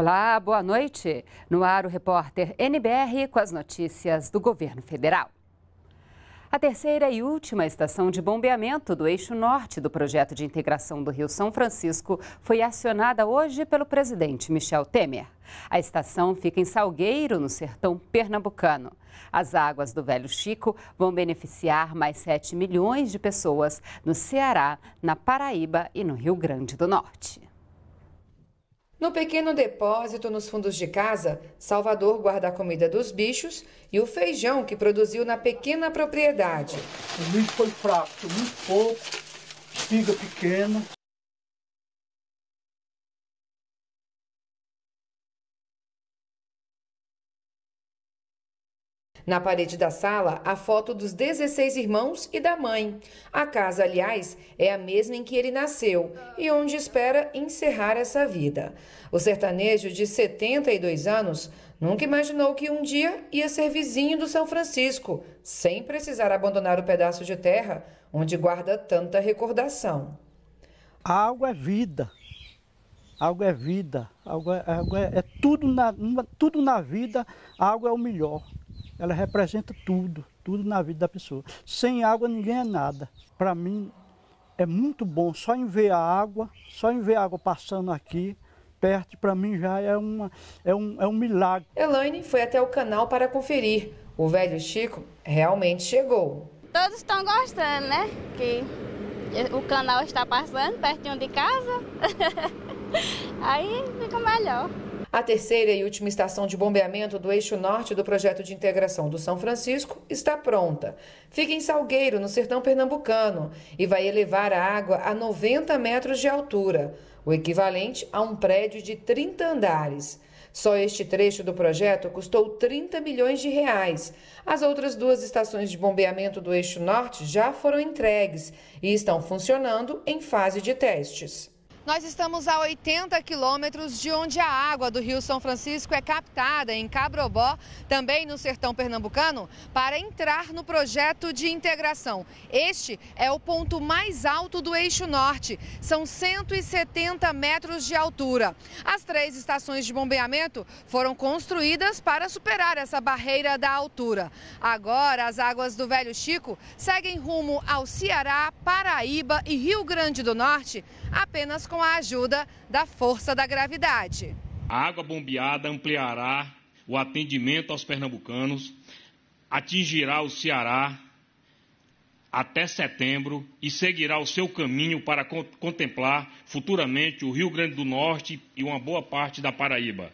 Olá, boa noite. No ar o repórter NBR com as notícias do governo federal. A terceira e última estação de bombeamento do eixo norte do projeto de integração do Rio São Francisco foi acionada hoje pelo presidente Michel Temer. A estação fica em Salgueiro, no sertão pernambucano. As águas do Velho Chico vão beneficiar mais 7 milhões de pessoas no Ceará, na Paraíba e no Rio Grande do Norte. No pequeno depósito nos fundos de casa, Salvador guarda a comida dos bichos e o feijão que produziu na pequena propriedade. O milho foi fraco, muito pouco, figa pequena. Na parede da sala, a foto dos 16 irmãos e da mãe. A casa, aliás, é a mesma em que ele nasceu e onde espera encerrar essa vida. O sertanejo de 72 anos nunca imaginou que um dia ia ser vizinho do São Francisco, sem precisar abandonar o pedaço de terra onde guarda tanta recordação. Algo é vida. Algo é vida, algo é, algo é, é tudo, na, tudo na vida, algo é o melhor. Ela representa tudo, tudo na vida da pessoa. Sem água ninguém é nada. Para mim é muito bom só em ver a água, só em ver a água passando aqui perto, para mim já é, uma, é, um, é um milagre. Elaine foi até o canal para conferir. O velho Chico realmente chegou. Todos estão gostando, né? Que o canal está passando pertinho de casa. Aí fica melhor. A terceira e última estação de bombeamento do eixo norte do projeto de integração do São Francisco está pronta. Fica em Salgueiro, no sertão pernambucano, e vai elevar a água a 90 metros de altura, o equivalente a um prédio de 30 andares. Só este trecho do projeto custou 30 milhões de reais. As outras duas estações de bombeamento do eixo norte já foram entregues e estão funcionando em fase de testes. Nós estamos a 80 quilômetros de onde a água do Rio São Francisco é captada, em Cabrobó, também no sertão pernambucano, para entrar no projeto de integração. Este é o ponto mais alto do eixo norte, são 170 metros de altura. As três estações de bombeamento foram construídas para superar essa barreira da altura. Agora, as águas do Velho Chico seguem rumo ao Ceará, Paraíba e Rio Grande do Norte, apenas com com a ajuda da força da gravidade. A água bombeada ampliará o atendimento aos pernambucanos, atingirá o Ceará até setembro e seguirá o seu caminho para contemplar futuramente o Rio Grande do Norte e uma boa parte da Paraíba.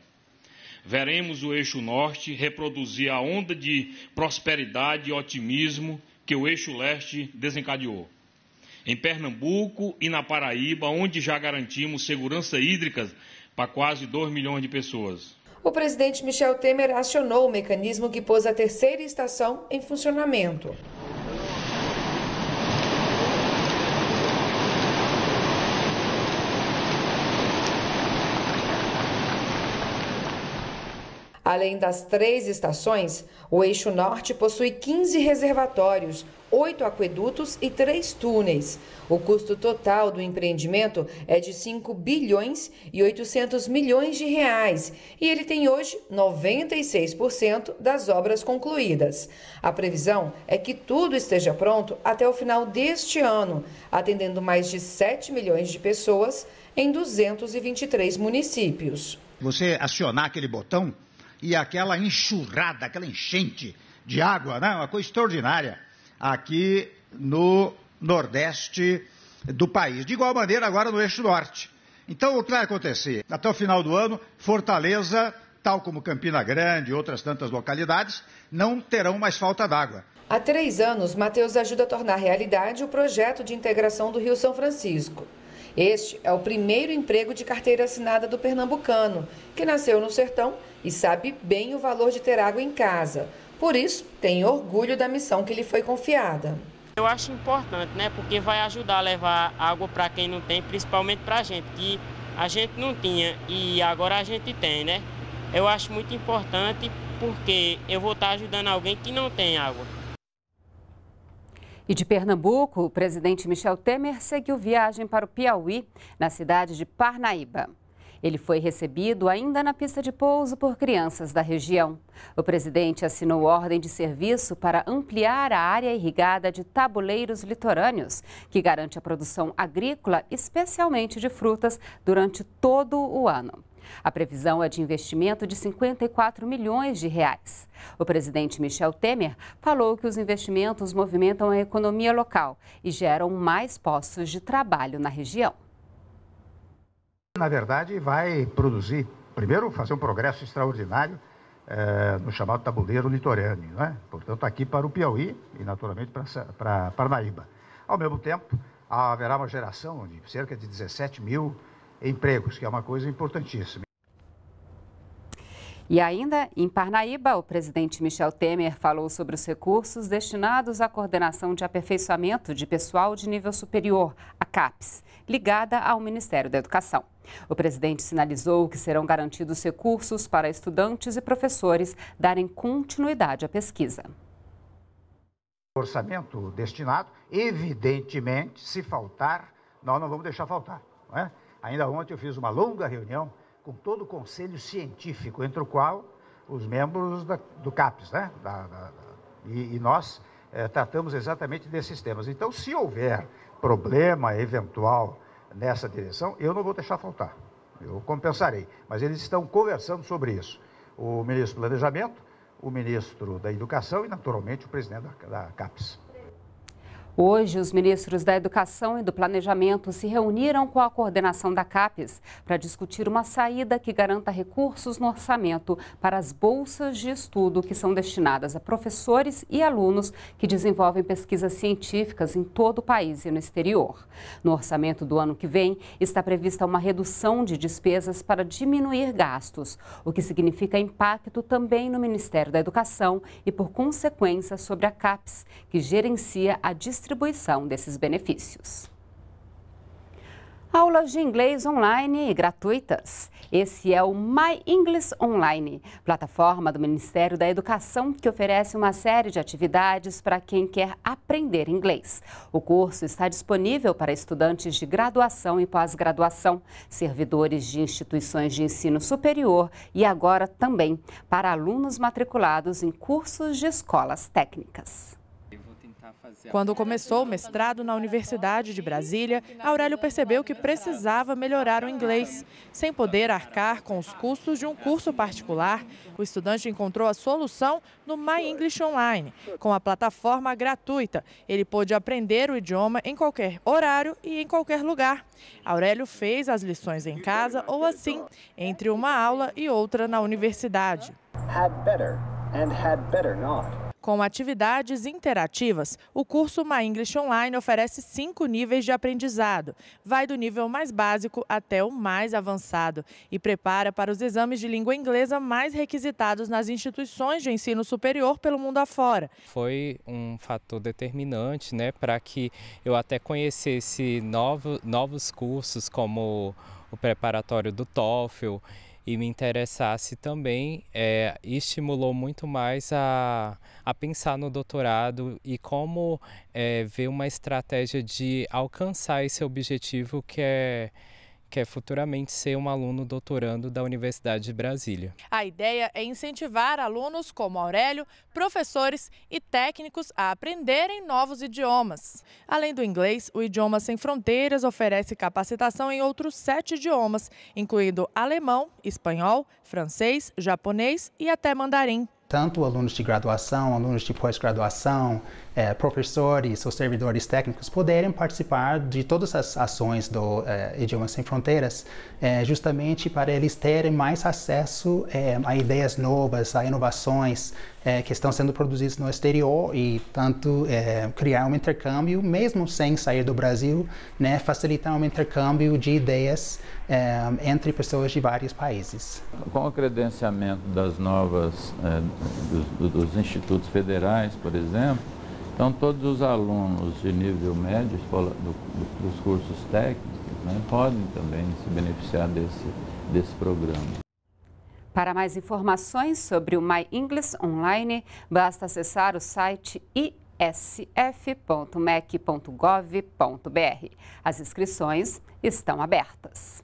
Veremos o eixo norte reproduzir a onda de prosperidade e otimismo que o eixo leste desencadeou em Pernambuco e na Paraíba, onde já garantimos segurança hídrica para quase 2 milhões de pessoas. O presidente Michel Temer acionou o mecanismo que pôs a terceira estação em funcionamento. Além das três estações, o eixo norte possui 15 reservatórios, oito aquedutos e três túneis. O custo total do empreendimento é de 5 bilhões e 800 milhões de reais e ele tem hoje 96% das obras concluídas. A previsão é que tudo esteja pronto até o final deste ano, atendendo mais de 7 milhões de pessoas em 223 municípios. Você acionar aquele botão e aquela enxurrada, aquela enchente de água, né? uma coisa extraordinária aqui no Nordeste do país. De igual maneira, agora no eixo norte. Então, o que vai acontecer? Até o final do ano, Fortaleza, tal como Campina Grande e outras tantas localidades, não terão mais falta d'água. Há três anos, Matheus ajuda a tornar realidade o projeto de integração do Rio São Francisco. Este é o primeiro emprego de carteira assinada do pernambucano, que nasceu no sertão e sabe bem o valor de ter água em casa. Por isso, tem orgulho da missão que lhe foi confiada. Eu acho importante, né? Porque vai ajudar a levar água para quem não tem, principalmente para a gente, que a gente não tinha e agora a gente tem, né? Eu acho muito importante porque eu vou estar tá ajudando alguém que não tem água. E de Pernambuco, o presidente Michel Temer seguiu viagem para o Piauí, na cidade de Parnaíba. Ele foi recebido ainda na pista de pouso por crianças da região. O presidente assinou ordem de serviço para ampliar a área irrigada de tabuleiros litorâneos, que garante a produção agrícola, especialmente de frutas, durante todo o ano. A previsão é de investimento de 54 milhões de reais. O presidente Michel Temer falou que os investimentos movimentam a economia local e geram mais postos de trabalho na região. Na verdade, vai produzir, primeiro, fazer um progresso extraordinário é, no chamado tabuleiro litorâneo, né? portanto, tá aqui para o Piauí e, naturalmente, para Parnaíba. Ao mesmo tempo, haverá uma geração de cerca de 17 mil empregos, que é uma coisa importantíssima. E ainda, em Parnaíba, o presidente Michel Temer falou sobre os recursos destinados à coordenação de aperfeiçoamento de pessoal de nível superior, a CAPES, ligada ao Ministério da Educação. O presidente sinalizou que serão garantidos recursos para estudantes e professores darem continuidade à pesquisa. Orçamento destinado, evidentemente, se faltar, nós não vamos deixar faltar. Não é? Ainda ontem eu fiz uma longa reunião com todo o conselho científico, entre o qual os membros da, do CAPES, né? Da, da, e, e, nós é, tratamos exatamente desses temas. Então, se houver problema eventual nessa direção, eu não vou deixar faltar. Eu compensarei. Mas eles estão conversando sobre isso. O ministro do Planejamento, o ministro da Educação e, naturalmente, o presidente da, da CAPES. Hoje, os ministros da Educação e do Planejamento se reuniram com a coordenação da CAPES para discutir uma saída que garanta recursos no orçamento para as bolsas de estudo que são destinadas a professores e alunos que desenvolvem pesquisas científicas em todo o país e no exterior. No orçamento do ano que vem, está prevista uma redução de despesas para diminuir gastos, o que significa impacto também no Ministério da Educação e, por consequência, sobre a CAPES, que gerencia a distribuição distribuição desses benefícios. Aulas de inglês online gratuitas. Esse é o My English Online, plataforma do Ministério da Educação que oferece uma série de atividades para quem quer aprender inglês. O curso está disponível para estudantes de graduação e pós-graduação, servidores de instituições de ensino superior e agora também para alunos matriculados em cursos de escolas técnicas. Quando começou o mestrado na Universidade de Brasília, Aurélio percebeu que precisava melhorar o inglês. Sem poder arcar com os custos de um curso particular, o estudante encontrou a solução no My English Online. Com a plataforma gratuita, ele pôde aprender o idioma em qualquer horário e em qualquer lugar. Aurélio fez as lições em casa ou assim, entre uma aula e outra na universidade. Had better and had better not. Com atividades interativas, o curso My English Online oferece cinco níveis de aprendizado. Vai do nível mais básico até o mais avançado e prepara para os exames de língua inglesa mais requisitados nas instituições de ensino superior pelo mundo afora. Foi um fator determinante né, para que eu até conhecesse novo, novos cursos como o preparatório do TOEFL e me interessasse também, é, estimulou muito mais a, a pensar no doutorado e como é, ver uma estratégia de alcançar esse objetivo que é quer futuramente ser um aluno doutorando da Universidade de Brasília. A ideia é incentivar alunos como Aurélio, professores e técnicos a aprenderem novos idiomas. Além do inglês, o Idioma Sem Fronteiras oferece capacitação em outros sete idiomas, incluindo alemão, espanhol, francês, japonês e até mandarim. Tanto alunos de graduação, alunos de pós-graduação, é, professores ou servidores técnicos poderem participar de todas as ações do é, Idiomas Sem Fronteiras, é, justamente para eles terem mais acesso é, a ideias novas, a inovações é, que estão sendo produzidas no exterior e, tanto, é, criar um intercâmbio, mesmo sem sair do Brasil, né, facilitar um intercâmbio de ideias entre pessoas de vários países. Com o credenciamento das novas, dos, dos institutos federais, por exemplo, então, todos os alunos de nível médio escola, do, do, dos cursos técnicos né, podem também se beneficiar desse, desse programa. Para mais informações sobre o My English Online, basta acessar o site isf.mec.gov.br. As inscrições estão abertas.